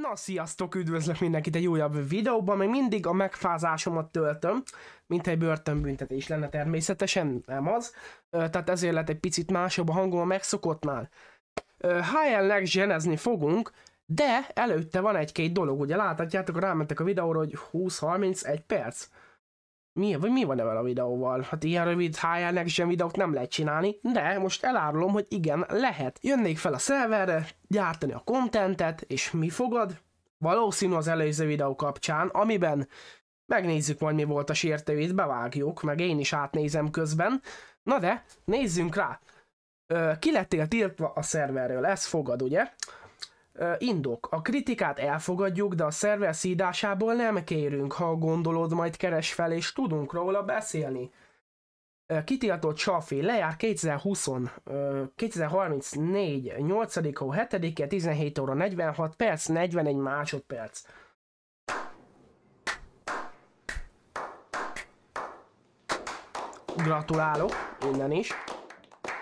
Na, sziasztok, üdvözlök mindenkit egy újabb videóban, még mindig a megfázásomat töltöm, mint egy börtönbüntetés lenne természetesen, nem az. Tehát ezért lett egy picit másabb a hangom a megszokottnál. HL-nek zsenezni fogunk, de előtte van egy-két dolog, ugye láthatjátok, rámentek a videóra, hogy 20-31 perc mi, vagy mi van ebben a videóval? Hát ilyen rövid high action videót nem lehet csinálni, de most elárulom, hogy igen, lehet. Jönnék fel a szerverre, gyártani a kontentet, és mi fogad? Valószínű az előző videó kapcsán, amiben megnézzük majd mi volt a sértőjét, bevágjuk, meg én is átnézem közben. Na de, nézzünk rá! Ö, ki lettél tiltva a szerverről, ez fogad, ugye? Indok. A kritikát elfogadjuk, de a szerver szídásából nem kérünk, ha gondolod, majd keres fel, és tudunk róla beszélni. Kitiltott Safi lejár 2020, 2034, 8. hó 7 17 óra 46 perc, 41 másodperc. Gratulálok innen is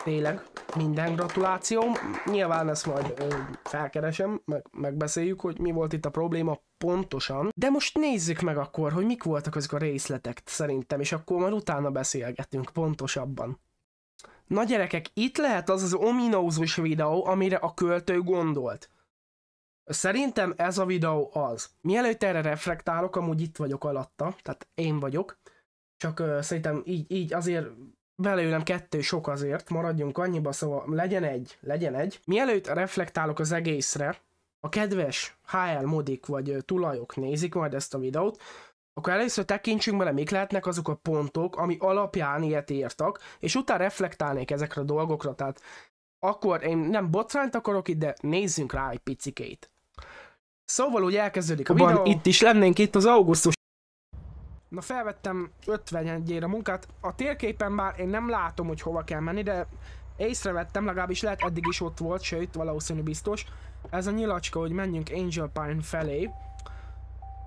tényleg minden gratuláció, Nyilván ezt majd ö, felkeresem, meg, megbeszéljük, hogy mi volt itt a probléma pontosan. De most nézzük meg akkor, hogy mik voltak azok a részletek szerintem, és akkor már utána beszélgetünk pontosabban. Na gyerekek, itt lehet az az ominózus videó, amire a költő gondolt. Szerintem ez a videó az. Mielőtt erre reflektálok, amúgy itt vagyok alatta, tehát én vagyok. Csak uh, szerintem így, így azért Beleülem kettő sok azért, maradjunk annyiba, szóval legyen egy, legyen egy. Mielőtt reflektálok az egészre, a kedves HL modik vagy tulajok nézik majd ezt a videót, akkor először tekintsünk bele, mik lehetnek azok a pontok, ami alapján ilyet írtak, és utána reflektálnék ezekre a dolgokra, tehát akkor én nem botrányt akarok itt, de nézzünk rá egy picikét. Szóval úgy elkezdődik a videó. Itt is lennénk itt az augusztus Na felvettem 51-ére munkát. A térképen már én nem látom, hogy hova kell menni, de észrevettem, legalábbis lehet eddig is ott volt, sőt, valószínű biztos. Ez a nyilacska, hogy menjünk Angel Pine felé.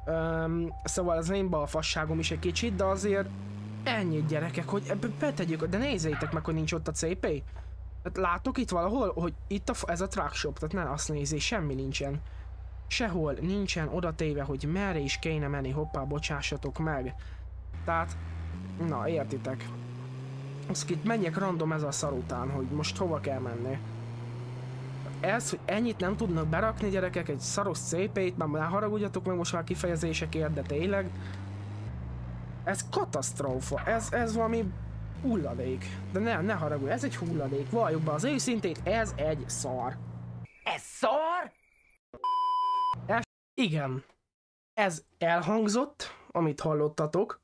Öm, szóval az én balfasságom is egy kicsit, de azért ennyi gyerekek, hogy ebbe betegyük, de nézzétek meg, hogy nincs ott a CP. Tehát látok itt valahol, hogy itt a, ez a truck shop, tehát ne azt nézi, semmi nincsen. Sehol nincsen oda téve, hogy merre is kéne menni, hoppá, bocsássatok meg. Tehát, na értitek. Azt itt menjek random ez a szar után, hogy most hova kell menni. Ez, hogy ennyit nem tudnak berakni gyerekek, egy szaros CP-t, már, ne haragudjatok meg most már kifejezésekért, de tényleg. Ez katasztrófa, ez, ez valami hulladék. De ne, ne haragudj, ez egy hulladék, valljuk be az őszintét, ez egy szar. Ez szar? Igen, ez elhangzott, amit hallottatok,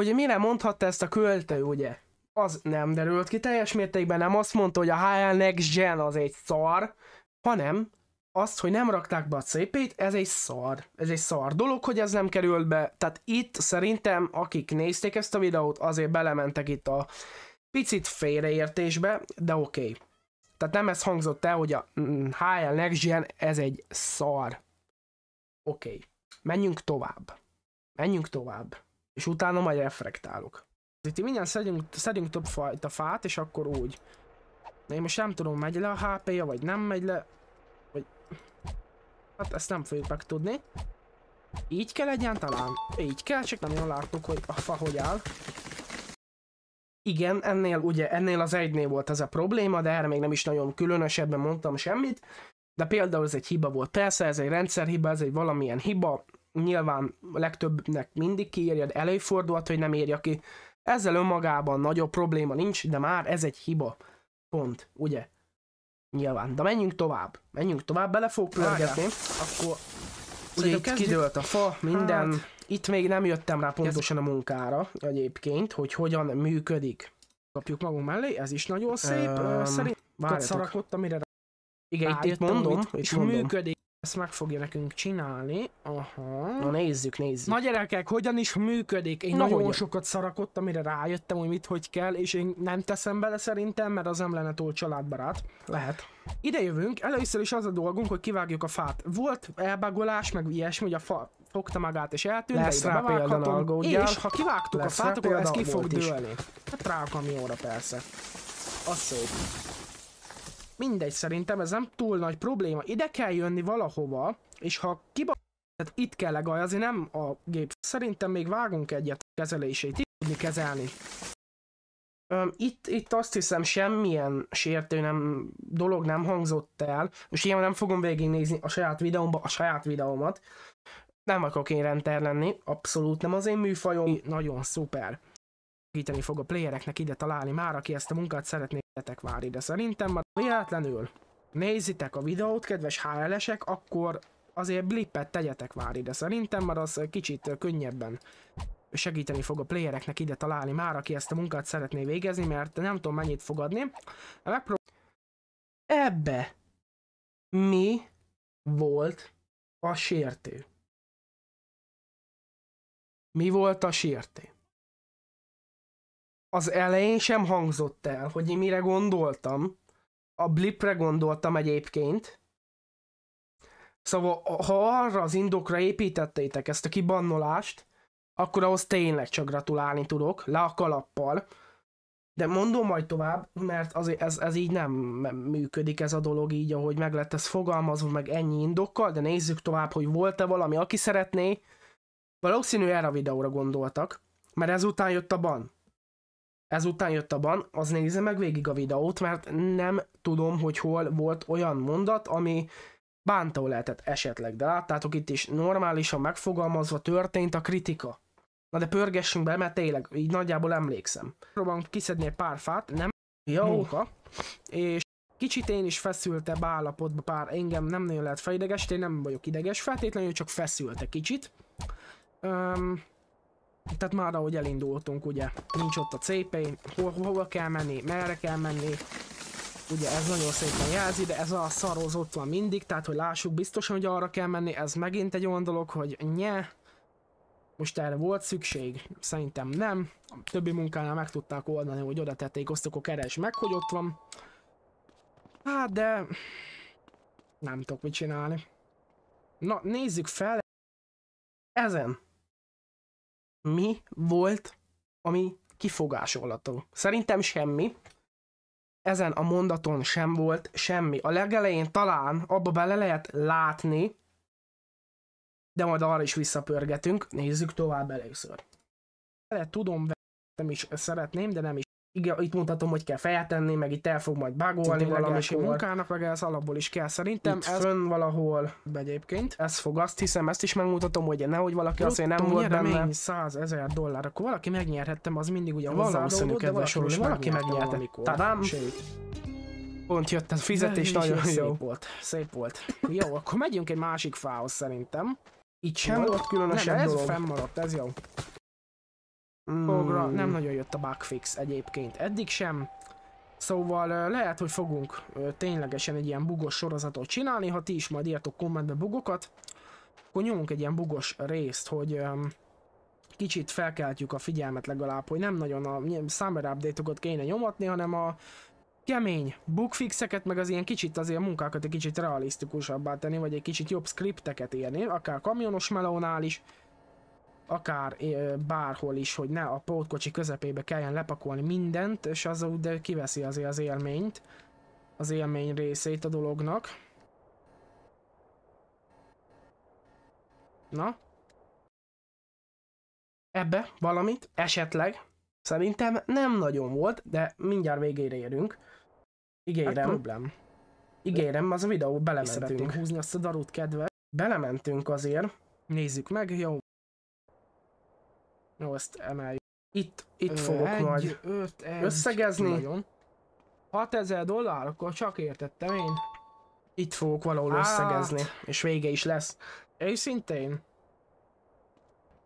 hogy mire mondhatta ezt a költő, ugye? Az nem derült ki teljes mértékben, nem azt mondta, hogy a HL Next Gen az egy szar, hanem azt, hogy nem rakták be a cp ez egy szar. Ez egy szar dolog, hogy ez nem került be. Tehát itt szerintem, akik nézték ezt a videót, azért belementek itt a picit félreértésbe, de oké. Okay. Tehát nem ez hangzott el, hogy a mm, HL Next Gen ez egy szar. Oké, okay. menjünk tovább. Menjünk tovább. És utána majd reflektálok. Itt mindjárt szedjünk, szedjünk több fajta fát, és akkor úgy. Na én most nem tudom, megy le a HP-ja, vagy nem megy le. Vagy... Hát ezt nem fogjuk tudni. Így kell egyáltalán? Így kell, csak nem jól láttuk, hogy a fa hogy áll. Igen, ennél ugye, ennél az egynél volt ez a probléma, de erre még nem is nagyon különösebben mondtam semmit, de például ez egy hiba volt. Persze ez egy rendszerhiba, ez egy valamilyen hiba, nyilván legtöbbnek mindig kiírja, de előfordulhat, hogy nem írja ki. Ezzel önmagában nagyobb probléma nincs, de már ez egy hiba. Pont, ugye? Nyilván. De menjünk tovább. Menjünk tovább, bele fog pörgetni. Akkor ugye itt kidőlt a fa, minden. Hát itt még nem jöttem rá pontosan a munkára egyébként, hogy hogyan működik. Kapjuk magunk mellé, ez is nagyon szép. Um, Szerintem szarakodtam, mire rá. Igen, itt, itt mondom, és működik. Ezt meg fogja nekünk csinálni. Aha. Na nézzük, nézzük. Na gyerekek, hogyan is működik? Én Na, nagyon hogyan? sokat szarakott, mire rájöttem, hogy mit hogy kell, és én nem teszem bele szerintem, mert az nem lenne túl családbarát. Lehet. Ide jövünk, először is az a dolgunk, hogy kivágjuk a fát. Volt elbagolás, meg ilyesmi, hogy a fa fogta magát és eltűnt, lesz rá példanalgó, És ha kivágtuk lesz a fát, akkor ez ki fog dőlni. Hát rá a kamionra persze. Az szép. Mindegy, szerintem ez nem túl nagy probléma. Ide kell jönni valahova, és ha kiba... Tehát itt kell legajazni, nem a gép. Szerintem még vágunk egyet a kezelését. Itt tudni kezelni. Öm, itt, itt azt hiszem semmilyen sértő nem, dolog nem hangzott el. Most ilyen nem fogom végignézni a saját videómba a saját videómat. Nem akarok én renter lenni, abszolút nem az én műfajom. Nagyon szuper. Segíteni fog a playereknek ide találni már, aki ezt a munkát szeretné lehetek vári, de szerintem már véletlenül nézitek a videót, kedves HL-esek, akkor azért blippet tegyetek vári, de szerintem, már az kicsit könnyebben segíteni fog a playereknek ide találni már, aki ezt a munkát szeretné végezni, mert nem tudom mennyit fogadni. Megpró Ebbe mi volt a sértő? Mi volt a sértő? az elején sem hangzott el, hogy én mire gondoltam. A blipre gondoltam egyébként. Szóval, ha arra az indokra építettétek ezt a kibannolást, akkor ahhoz tényleg csak gratulálni tudok, le a kalappal. De mondom majd tovább, mert az, ez, ez így nem működik ez a dolog így, ahogy meg lett ez fogalmazva, meg ennyi indokkal, de nézzük tovább, hogy volt-e valami, aki szeretné. Valószínű erre a videóra gondoltak, mert ezután jött a ban. Ezután jött a ban, az nézze meg végig a videót, mert nem tudom, hogy hol volt olyan mondat, ami bántó lehetett esetleg, de láttátok itt is normálisan megfogalmazva történt a kritika. Na de pörgessünk be, mert tényleg, így nagyjából emlékszem. Próbálom kiszedni egy pár fát, nem jó munka, és kicsit én is feszültebb állapotba pár, engem nem nagyon lehet felideges, én nem vagyok ideges, feltétlenül csak feszülte kicsit. Um, tehát már ahogy elindultunk, ugye, nincs ott a CP, hol, hova kell menni, merre kell menni, ugye ez nagyon szépen jelzi, de ez a szarhoz ott van mindig, tehát hogy lássuk biztosan, hogy arra kell menni, ez megint egy olyan dolog, hogy nye, most erre volt szükség? Szerintem nem. A többi munkánál meg tudták oldani, hogy oda tették, azt akkor keresd meg, hogy ott van. Hát, de... Nem tudok mit csinálni. Na, nézzük fel. Ezen mi volt, ami kifogásolható? Szerintem semmi. Ezen a mondaton sem volt semmi. A legelején talán abba bele lehet látni, de majd arra is visszapörgetünk. Nézzük tovább először. Tudom, nem is szeretném, de nem is igen, itt mutatom, hogy kell feltenni, meg itt el fog majd valami a munkának, meg ez alapból is kell szerintem. Itt ez fönn valahol egyébként. Ez fog, azt hiszem, ezt is megmutatom, hogy nehogy valaki azt hogy nem volt benne. 100 ezer dollár, akkor valaki megnyerhettem, az mindig ugye hozzáadódott, de valaki, valaki megnyerte. Tadám! Pont jött ez a fizetés, nagyon jó. Szép volt, szép volt. Jó, akkor megyünk egy másik fához szerintem. Itt sem volt különösebb dolog. ez fennmaradt, ez jó. Dologra mm. nem nagyon jött a bugfix egyébként eddig sem. Szóval lehet, hogy fogunk ténylegesen egy ilyen bugos sorozatot csinálni, ha ti is majd írtok kommentbe bugokat, akkor nyomunk egy ilyen bugos részt, hogy kicsit felkeltjük a figyelmet legalább, hogy nem nagyon a summer update-okat kéne nyomatni, hanem a kemény bugfixeket, meg az ilyen kicsit azért munkákat egy kicsit realisztikusabbá tenni, vagy egy kicsit jobb skripteket írni, akár kamionos melónál is, akár bárhol is, hogy ne a pótkocsi közepébe kelljen lepakolni mindent, és az úgy kiveszi azért az élményt, az élmény részét a dolognak. Na? Ebbe valamit? Esetleg? Szerintem nem nagyon volt, de mindjárt végére érünk. Igérem. Hát problém. Igérem, az a videó belementünk. húzni azt a darut, kedve. Belementünk azért. Nézzük meg, jó, jó, ezt emeljük. Itt, itt fogok egy, majd öt, egy, összegezni. Nagyon. 6000 dollár, akkor csak értettem én. Itt fogok valahol Át. összegezni, és vége is lesz. Őszintén.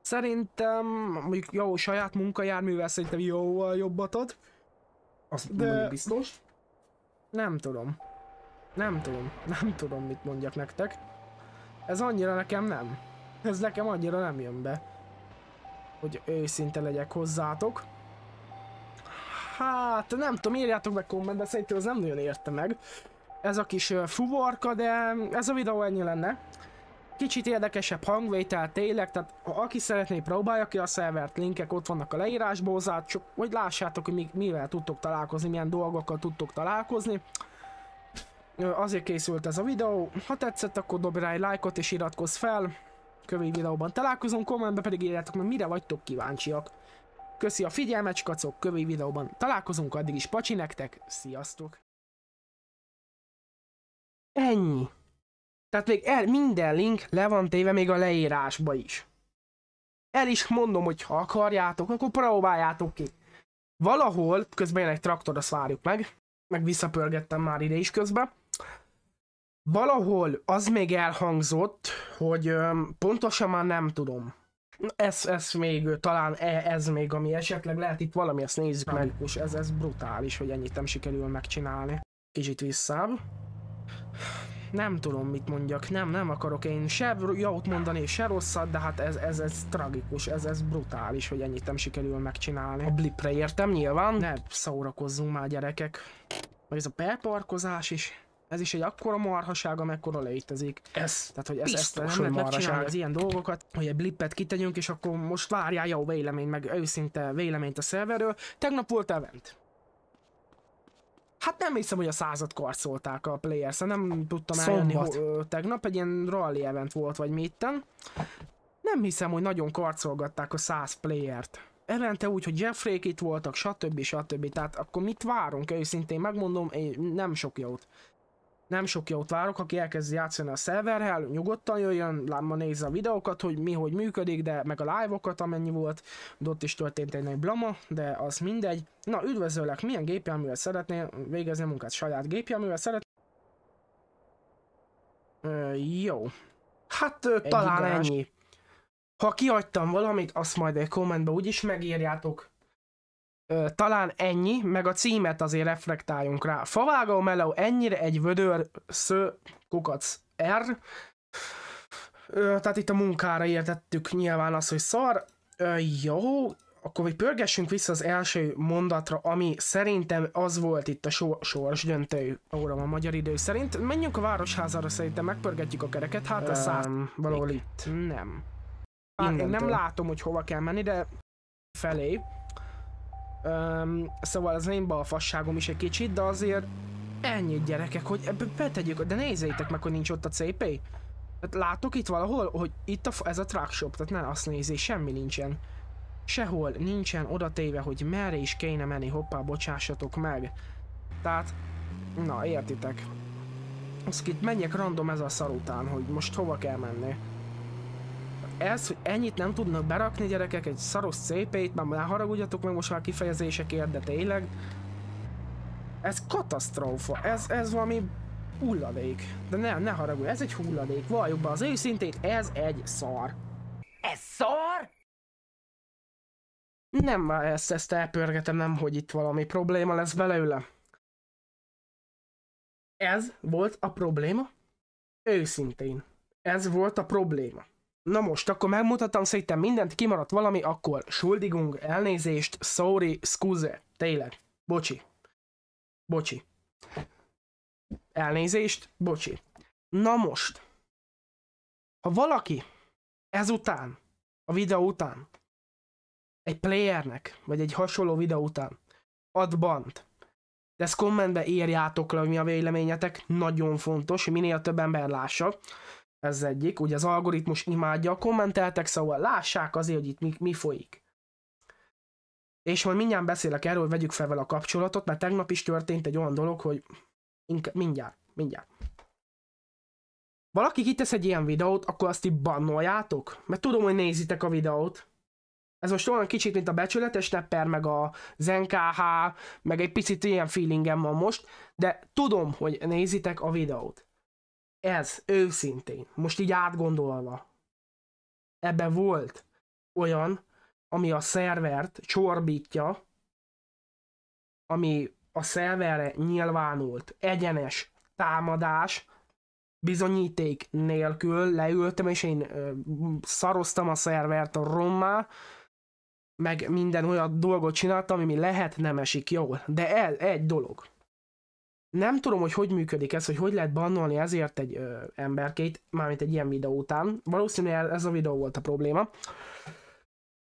Szerintem, mondjuk jó, saját munkajárművel szerintem jóval jobbat ad. Az De... biztos. Nem tudom. Nem tudom. Nem tudom, mit mondjak nektek. Ez annyira nekem nem. Ez nekem annyira nem jön be hogy őszinte legyek hozzátok. Hát nem tudom, írjátok meg kommentbe, szerintem az nem nagyon érte meg. Ez a kis fuvarka, de ez a videó ennyi lenne. Kicsit érdekesebb hangvétel tényleg, tehát ha aki szeretné próbálja ki a szervert, linkek ott vannak a leírásban hozzá, csak hogy lássátok, hogy mivel tudtok találkozni, milyen dolgokkal tudtok találkozni. Azért készült ez a videó, ha tetszett akkor dobj rá egy lájkot és iratkozz fel, kövény videóban találkozom, kommentbe pedig írjátok meg, mire vagytok kíváncsiak. Köszi a figyelmet, kacok, kövény videóban találkozunk, addig is pacsi nektek, sziasztok! Ennyi. Tehát még el, minden link le van téve még a leírásba is. El is mondom, hogy ha akarjátok, akkor próbáljátok ki. Valahol, közben jön egy traktor, azt várjuk meg. Meg visszapörgettem már ide is közben valahol az még elhangzott, hogy pontosan már nem tudom. Ez, ez még, talán e, ez még, ami esetleg lehet itt valami, ezt nézzük meg, és ez, ez brutális, hogy ennyit nem sikerül megcsinálni. Kicsit visszább. Nem tudom, mit mondjak, nem, nem akarok én se jót mondani, se rosszat, de hát ez, ez, ez tragikus, ez, ez brutális, hogy ennyit nem sikerül megcsinálni. A blipre értem nyilván, ne szórakozzunk már gyerekek. Vagy ez a beparkozás is. Ez is egy akkora marhaság, amekkora létezik. Ez Tehát, hogy ez, ezt nem lehet megcsinálni az ilyen dolgokat, hogy egy blippet kitegyünk, és akkor most várjál jó vélemény, meg őszinte véleményt a szerverről. Tegnap volt event. Hát nem hiszem, hogy a százat karcolták a player, szóval nem tudtam eljönni tegnap, egy ilyen rally event volt, vagy mitten. Nem hiszem, hogy nagyon karcolgatták a száz playert evente úgy, hogy Jeffrey itt voltak, stb. stb. Tehát akkor mit várunk? Őszintén megmondom, én nem sok jót nem sok jót várok, aki elkezd játszani a szerverrel, nyugodtan jöjjön, lámma nézze a videókat, hogy mi hogy működik, de meg a live-okat, amennyi volt, de ott is történt egy nagy blama, de az mindegy. Na, üdvözöllek, milyen gépjárművel szeretnél végezni a munkát? Saját gépjárművel szeretnél? Ö, jó. Hát ö, talán ennyi. Ha kihagytam valamit, azt majd egy kommentbe úgyis megírjátok. Ö, talán ennyi, meg a címet azért reflektáljunk rá. Favágó melo, ennyire egy vödör sző kukac R. Ö, tehát itt a munkára értettük nyilván az, hogy szar. Ö, jó, akkor hogy pörgessünk vissza az első mondatra, ami szerintem az volt itt a so- sors döntő óra a magyar idő szerint. Menjünk a városházára, szerintem megpörgetjük a kereket, hát a száz... Um, valahol itt. Nem. Hát, én nem látom, hogy hova kell menni, de felé. Öm, szóval az én balfasságom is egy kicsit, de azért ennyit gyerekek, hogy ebbe betegyük, de nézzétek meg, hogy nincs ott a CP. Tehát látok itt valahol, hogy itt a, ez a truck shop, tehát ne azt nézi, semmi nincsen. Sehol nincsen oda téve, hogy merre is kéne menni, hoppá, bocsássatok meg. Tehát, na értitek. Azt itt menjek random ez a szar után, hogy most hova kell menni ez, hogy ennyit nem tudnak berakni gyerekek, egy szaros CP-t, már, már haragudjatok meg most már kifejezésekért, de tényleg. Ez katasztrófa, ez, ez valami hulladék. De ne, ne haragudj, ez egy hulladék, valljuk be az őszintét, ez egy szar. Ez szar? Nem, már ezt, ezt elpörgetem, nem, hogy itt valami probléma lesz belőle. Ez volt a probléma? Őszintén. Ez volt a probléma. Na most, akkor megmutattam szerintem mindent, kimaradt valami, akkor Schuldigung, elnézést, sorry, scuse, tényleg, bocsi, bocsi, elnézést, bocsi. Na most, ha valaki ezután, a videó után, egy playernek, vagy egy hasonló videó után ad bant, de ezt kommentbe írjátok le, hogy mi a véleményetek, nagyon fontos, hogy minél több ember lássa, ez egyik. Ugye az algoritmus imádja a kommenteltek, szóval lássák azért, hogy itt mi, mi folyik. És majd mindjárt beszélek erről, hogy vegyük fel vele a kapcsolatot, mert tegnap is történt egy olyan dolog, hogy inkább, mindjárt, mindjárt. Valaki kitesz egy ilyen videót, akkor azt így bannoljátok? Mert tudom, hogy nézitek a videót. Ez most olyan kicsit, mint a becsületes nepper, meg a ZNKH, meg egy picit ilyen feelingem van most, de tudom, hogy nézitek a videót ez őszintén, most így átgondolva, ebbe volt olyan, ami a szervert csorbítja, ami a szerverre nyilvánult egyenes támadás, bizonyíték nélkül leültem, és én ö, szaroztam a szervert a rommá, meg minden olyan dolgot csináltam, ami lehet nem esik jól. De el egy dolog nem tudom, hogy hogy működik ez, hogy hogy lehet bannolni ezért egy ö, emberkét, mármint egy ilyen videó után. Valószínűleg ez a videó volt a probléma.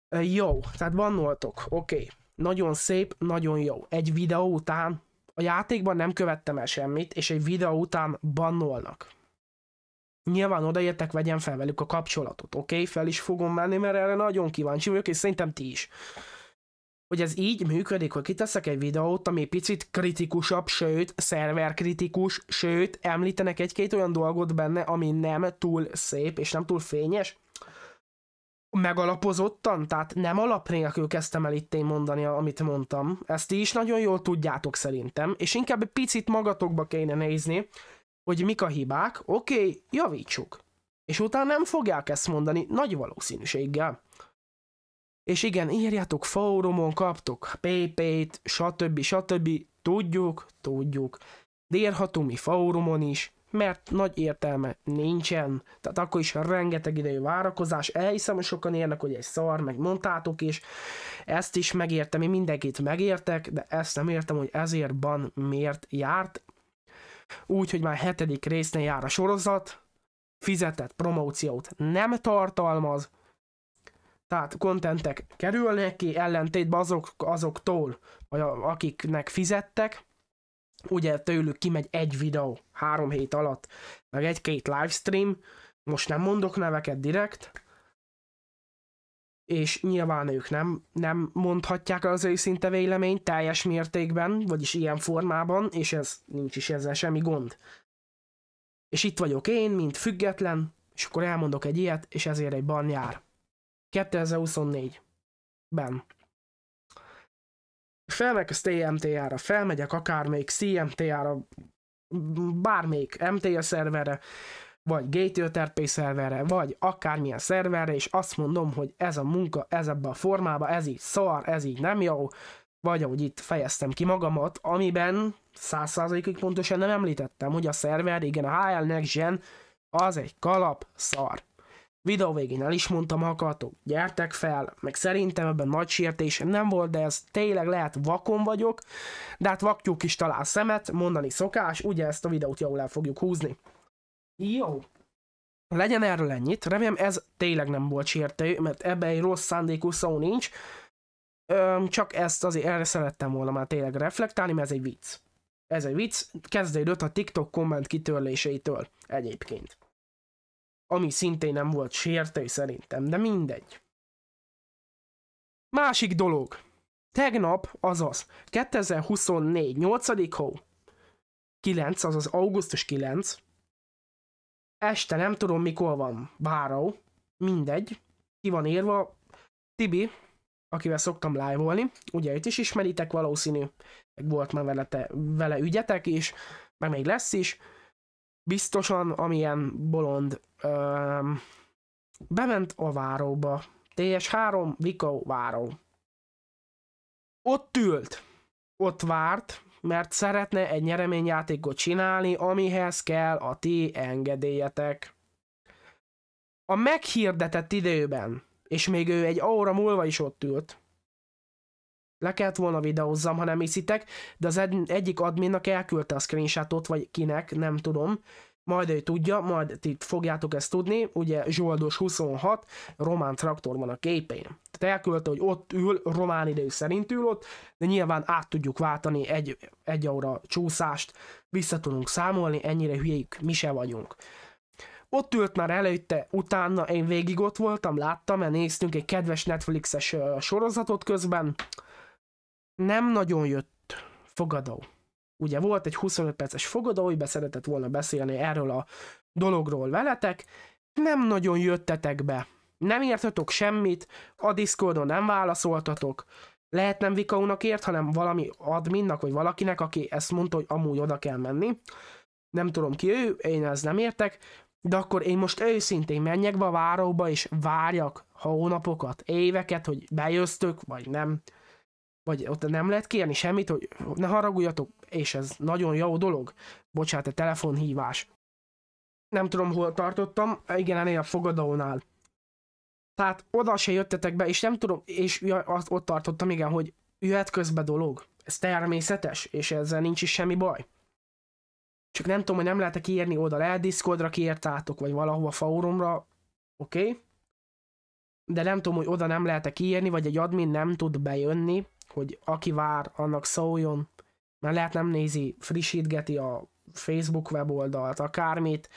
Ö, jó, tehát bannoltok, oké. Okay. Nagyon szép, nagyon jó. Egy videó után a játékban nem követtem el semmit, és egy videó után bannolnak. Nyilván odaértek, vegyem fel velük a kapcsolatot, oké? Okay? Fel is fogom menni, mert erre nagyon kíváncsi vagyok, és szerintem ti is hogy ez így működik, hogy kiteszek egy videót, ami picit kritikusabb, sőt, szerverkritikus, sőt, említenek egy-két olyan dolgot benne, ami nem túl szép és nem túl fényes, megalapozottan, tehát nem alap nélkül kezdtem el itt én mondani, amit mondtam. Ezt ti is nagyon jól tudjátok szerintem, és inkább egy picit magatokba kéne nézni, hogy mik a hibák, oké, okay, javítsuk. És utána nem fogják ezt mondani, nagy valószínűséggel. És igen, írjátok fórumon, kaptok PP-t, stb. stb. Tudjuk, tudjuk. De írhatunk mi fórumon is, mert nagy értelme nincsen. Tehát akkor is rengeteg idejű várakozás. Elhiszem, hogy sokan érnek, hogy egy szar, meg mondtátok is. Ezt is megértem, én mindenkit megértek, de ezt nem értem, hogy ezért ban miért járt. Úgy, hogy már hetedik résznél jár a sorozat, fizetett promóciót nem tartalmaz, tehát kontentek kerülnek ki, ellentétben azok, azoktól, akiknek fizettek, ugye tőlük kimegy egy videó három hét alatt, meg egy-két livestream, most nem mondok neveket direkt, és nyilván ők nem, nem mondhatják az őszinte véleményt teljes mértékben, vagyis ilyen formában, és ez nincs is ezzel semmi gond. És itt vagyok én, mint független, és akkor elmondok egy ilyet, és ezért egy ban jár. 2024-ben. Felmegyek a TMTA-ra, felmegyek akármelyik CMTA-ra, bármelyik MTA szerverre, vagy GTOTRP szerverre, vagy akármilyen szerverre, és azt mondom, hogy ez a munka, ez ebbe a formába, ez így szar, ez így nem jó, vagy ahogy itt fejeztem ki magamat, amiben százszázalékig pontosan nem említettem, hogy a szerver, igen, a HL Next Gen, az egy kalap szar. Videó végén el is mondtam, ha akartok, gyertek fel, meg szerintem ebben nagy sértésem nem volt, de ez tényleg lehet vakon vagyok, de hát vakjuk is talál szemet, mondani szokás, ugye ezt a videót jól el fogjuk húzni. Jó, legyen erről ennyit, remélem ez tényleg nem volt sértő, mert ebben egy rossz szándékú szó nincs, Öm, csak ezt azért erre szerettem volna már tényleg reflektálni, mert ez egy vicc. Ez egy vicc, kezdődött a TikTok komment kitörléseitől egyébként ami szintén nem volt sértő szerintem, de mindegy. Másik dolog. Tegnap, azaz, 2024, 8. hó, 9, azaz augusztus 9, este nem tudom mikor van váró, mindegy, ki van írva, Tibi, akivel szoktam live ugye őt is ismeritek valószínű, meg volt már vele, te, vele ügyetek is, meg még lesz is, biztosan, amilyen bolond, öm, bement a váróba. TS3 Vikó váró. Ott ült, ott várt, mert szeretne egy nyereményjátékot csinálni, amihez kell a ti engedélyetek. A meghirdetett időben, és még ő egy óra múlva is ott ült, le kellett volna videózzam, ha nem hiszitek, de az egyik adminnak elküldte a screenshotot, vagy kinek, nem tudom. Majd ő tudja, majd ti fogjátok ezt tudni, ugye Zsoldos 26, román traktor van a képén. Tehát elküldte, hogy ott ül, román idő szerint ül ott, de nyilván át tudjuk váltani egy, egy óra csúszást, vissza tudunk számolni, ennyire hülyék mi se vagyunk. Ott ült már előtte, utána én végig ott voltam, láttam, mert néztünk egy kedves Netflixes sorozatot közben, nem nagyon jött fogadó. Ugye volt egy 25 perces fogadó, amiben szeretett volna beszélni erről a dologról veletek, nem nagyon jöttetek be. Nem értetok semmit, a Discordon nem válaszoltatok, lehet nem Vikaunak ért, hanem valami adminnak, vagy valakinek, aki ezt mondta, hogy amúgy oda kell menni. Nem tudom ki ő, én ez nem értek, de akkor én most őszintén menjek be a váróba, és várjak hónapokat, éveket, hogy bejöztök, vagy nem vagy ott nem lehet kérni semmit, hogy ne haraguljatok, és ez nagyon jó dolog. Bocsánat, a telefonhívás. Nem tudom, hol tartottam, igen, ennél a fogadónál. Tehát oda se jöttetek be, és nem tudom, és ja, azt ott tartottam, igen, hogy jöhet közbe dolog. Ez természetes, és ezzel nincs is semmi baj. Csak nem tudom, hogy nem lehet kiírni oda, lehet Discordra kiírtátok, vagy valahova fórumra, oké? Okay? De nem tudom, hogy oda nem lehet kiírni, vagy egy admin nem tud bejönni, hogy aki vár, annak szóljon, mert lehet nem nézi, frissítgeti a Facebook weboldalt, akármit,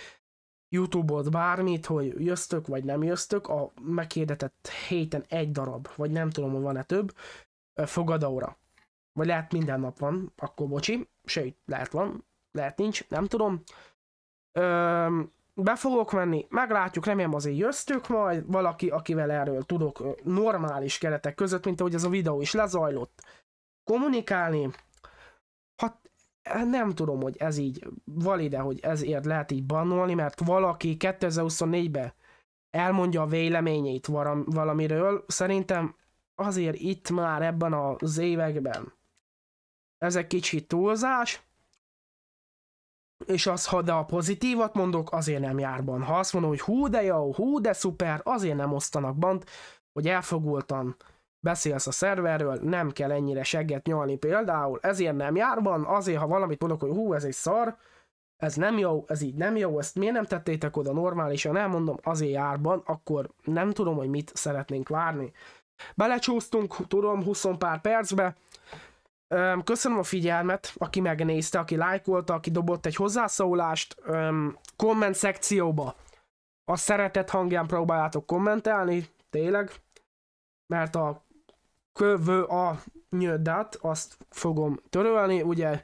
YouTube-ot, bármit, hogy jöztök vagy nem jöztök, a megkérdetett héten egy darab, vagy nem tudom, hogy van-e több, fogadóra. Vagy lehet minden nap van, akkor bocsi, sőt, lehet van, lehet nincs, nem tudom. Öm, be fogok menni, meglátjuk, remélem azért jöztök majd, valaki, akivel erről tudok normális keretek között, mint ahogy ez a videó is lezajlott, kommunikálni. Hát eh, nem tudom, hogy ez így valide, hogy ezért lehet így bannolni, mert valaki 2024-ben elmondja a véleményét valamiről, szerintem azért itt már ebben az években ez egy kicsit túlzás, és az, ha de a pozitívat mondok, azért nem jár ban. Ha azt mondom, hogy hú de jó, hú de szuper, azért nem osztanak bant, hogy elfogultan beszélsz a szerverről, nem kell ennyire segget nyalni például, ezért nem jár ban, azért ha valamit mondok, hogy hú ez egy szar, ez nem jó, ez így nem jó, ezt miért nem tettétek oda normálisan, elmondom azért járban, akkor nem tudom, hogy mit szeretnénk várni. Belecsúsztunk, tudom, 20 pár percbe, Köszönöm a figyelmet, aki megnézte, aki lájkolta, aki dobott egy hozzászólást. Komment szekcióba a szeretet hangján próbáljátok kommentelni, tényleg, mert a kövő a nyöddát, azt fogom törölni, ugye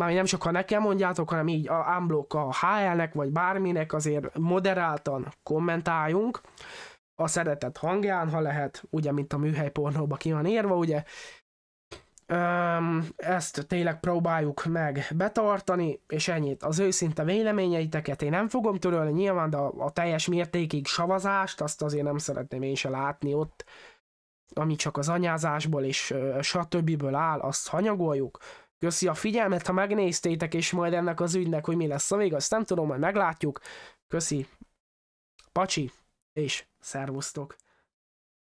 már nem csak ha nekem mondjátok, hanem így a unblock a HL-nek, vagy bárminek azért moderáltan kommentáljunk a szeretet hangján, ha lehet, ugye, mint a műhely pornóba ki van írva, ugye, ezt tényleg próbáljuk meg betartani, és ennyit. Az őszinte véleményeiteket én nem fogom törölni, nyilván, de a, a teljes mértékig savazást, azt azért nem szeretném én se látni ott, ami csak az anyázásból és satöbbiből áll, azt hanyagoljuk. Köszi a figyelmet, ha megnéztétek, és majd ennek az ügynek, hogy mi lesz a vége, azt nem tudom, majd meglátjuk. Köszi, pacsi, és szervusztok!